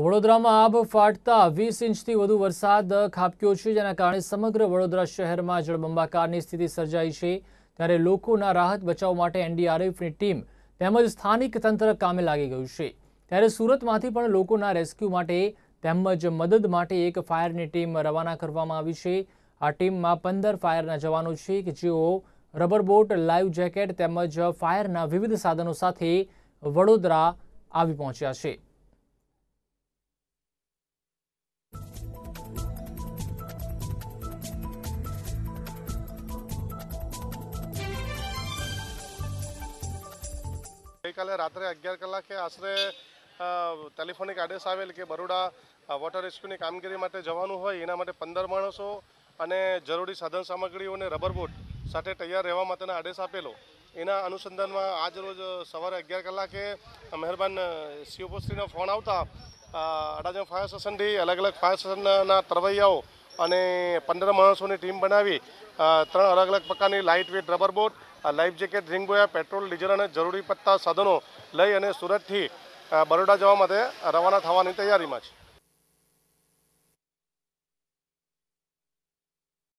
વડોદરામાં આબ ફાટતા વીસ ઇંચથી વધુ વરસાદ ખાબક્યો છે જેના કારણે સમગ્ર વડોદરા શહેરમાં જળબંબાકારની સ્થિતિ સર્જાઈ છે ત્યારે લોકોના રાહત બચાવ માટે એનડીઆરએફની ટીમ તેમજ સ્થાનિક તંત્ર કામે લાગી ગયું છે ત્યારે સુરતમાંથી પણ લોકોના રેસ્ક્યુ માટે તેમજ મદદ માટે એક ફાયરની ટીમ રવાના કરવામાં આવી છે આ ટીમમાં પંદર ફાયરના જવાનો છે કે જેઓ રબર બોટ લાઈવ જેકેટ તેમજ ફાયરના વિવિધ સાધનો સાથે વડોદરા આવી પહોંચ્યા છે ગઈકાલે રાત્રે અગિયાર કલાકે આશરે ટેલિફોનિક આદેશ આવેલ કે બરોડા વોટર રેસ્ક્યુની કામગીરી માટે જવાનું હોય એના માટે પંદર માણસો અને જરૂરી સાધન સામગ્રીઓને રબર બોટ સાથે તૈયાર રહેવા માટેના આદેશ આપેલો એના અનુસંધાનમાં આજ રોજ સવારે અગિયાર કલાકે મહેરબાન સીઓપોશ્રીનો ફોન આવતા અડાજણ ફાયર સ્ટેશનથી અલગ અલગ ફાયર સ્ટેશનના તરવૈયાઓ અને પંદર માણસોની ટીમ બનાવી ત્રણ અલગ અલગ પ્રકારની લાઇટ વેટ રબર બોટ આ life jacket ring buoy petrol diesel અને જરૂરી પત્તા સાધનો લઈ અને સુરતથી બરોડા જવા માટે રવાના થવાની તૈયારીમાં છે